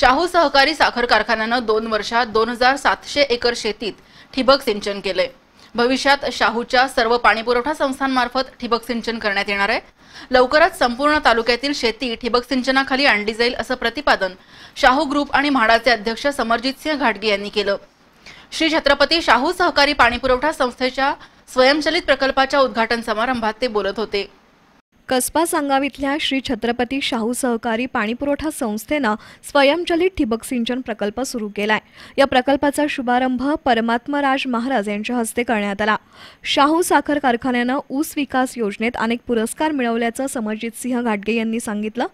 शाहू सहकारी साखर कारखान्यानं दोन वर्षात दोन हजार सातशे एकर शेतीत ठिबक सिंचन केले भविष्यात शाहूच्या सर्व पाणीपुरवठा संस्थांमार्फत ठिबक सिंचन करण्यात येणार आहे लवकरच संपूर्ण तालुक्यातील शेती ठिबक सिंचनाखाली आणली जाईल असं प्रतिपादन शाहू ग्रुप आणि म्हाडाचे अध्यक्ष समरजित सिंह घाटगे यांनी केलं श्री छत्रपती शाहू सहकारी पाणीपुरवठा संस्थेच्या स्वयंचलित प्रकल्पाच्या उद्घाटन समारंभात ते बोलत होते कसबा संगाव इथल्या श्री छत्रपती शाहू सहकारी पाणीपुरवठा संस्थेनं स्वयंचलित ठिबक सिंचन प्रकल्प सुरू केलाय या प्रकल्पाचा शुभारंभ परमात्मराज महाराज यांच्या हस्ते करण्यात आला शाहू साखर कारखान्यानं ऊस विकास योजनेत अनेक पुरस्कार मिळवल्याचं समरजित सिंह घाटगे यांनी सांगितलं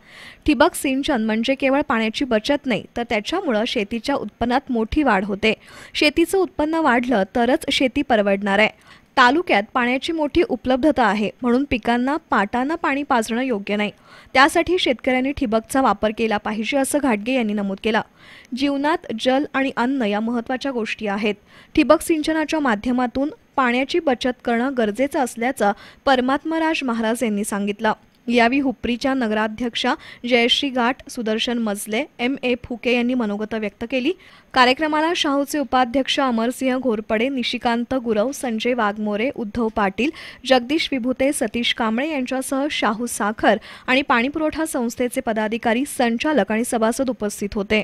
ठिबक सिंचन म्हणजे केवळ पाण्याची बचत नाही तर त्याच्यामुळं शेतीच्या उत्पन्नात मोठी वाढ होते शेतीचं उत्पन्न वाढलं तरच शेती परवडणार आहे तालुक्यात पाण्याची मोठी उपलब्धता आहे म्हणून पिकांना पाटांना पाणी पाजणं योग्य नाही त्यासाठी शेतकऱ्यांनी ठिबकचा वापर केला पाहिजे असं घाटगे यांनी नमूद केलं जीवनात जल आणि अन्न या महत्त्वाच्या गोष्टी आहेत ठिबक सिंचनाच्या माध्यमातून पाण्याची बचत करणं गरजेचं असल्याचं परमात्मराज महाराज यांनी सांगितलं यावेळी हुपरीच्या नगराध्यक्षा जयश्री गाठ सुदर्शन मजले एम ए फुके यांनी मनोगत व्यक्त केली कार्यक्रमाला शाहूचे उपाध्यक्ष अमरसिंह घोरपडे निशिकांत गुरव संजय वाघमोरे उद्धव पाटील जगदीश विभुते सतीश कांबळे यांच्यासह शाहू साखर आणि पाणीपुरवठा संस्थेचे पदाधिकारी संचालक आणि सभासद उपस्थित होते